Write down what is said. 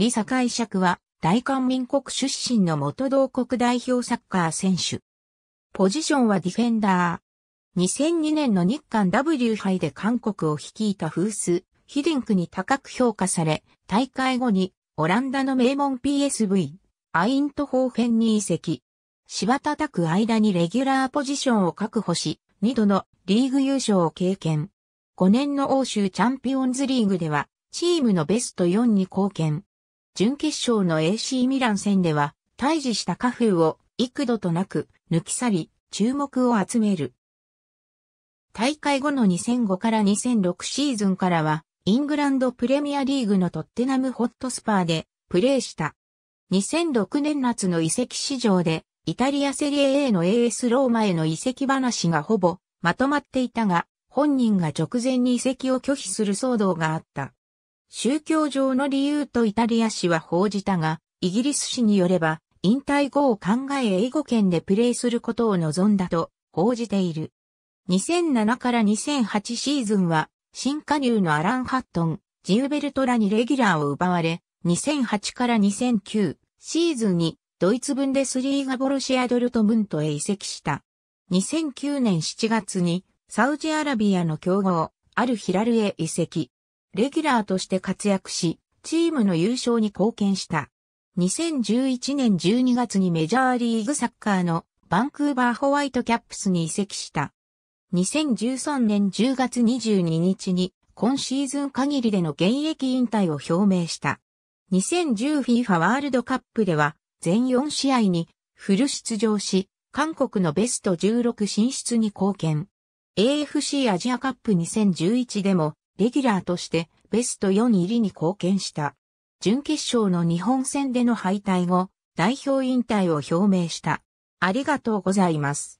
李解釈は、大韓民国出身の元同国代表サッカー選手。ポジションはディフェンダー。2002年の日韓 W 杯で韓国を率いたフース、ヒディンクに高く評価され、大会後にオランダの名門 PSV、アイントホーフェンに移籍。芝叩く間にレギュラーポジションを確保し、2度のリーグ優勝を経験。5年の欧州チャンピオンズリーグでは、チームのベスト4に貢献。準決勝の AC ミラン戦では、退治したカフーを幾度となく抜き去り、注目を集める。大会後の2005から2006シーズンからは、イングランドプレミアリーグのトッテナムホットスパーでプレーした。2006年夏の移籍市場で、イタリアセリエ A の AS ローマへの移籍話がほぼまとまっていたが、本人が直前に移籍を拒否する騒動があった。宗教上の理由とイタリア紙は報じたが、イギリス紙によれば、引退後を考え英語圏でプレーすることを望んだと報じている。2007から2008シーズンは、新加入のアラン・ハットン、ジウベルトラにレギュラーを奪われ、2008から2009シーズンにドイツ分でスリーガボルシアドルトムントへ移籍した。2009年7月にサウジアラビアの強豪アルヒラルへ移籍。レギュラーとして活躍し、チームの優勝に貢献した。2011年12月にメジャーリーグサッカーのバンクーバーホワイトキャップスに移籍した。2013年10月22日に今シーズン限りでの現役引退を表明した。2010FIFA ワールドカップでは全4試合にフル出場し、韓国のベスト16進出に貢献。AFC アジアカップ2011でもレギュラーとしてベスト4入りに貢献した。準決勝の日本戦での敗退後、代表引退を表明した。ありがとうございます。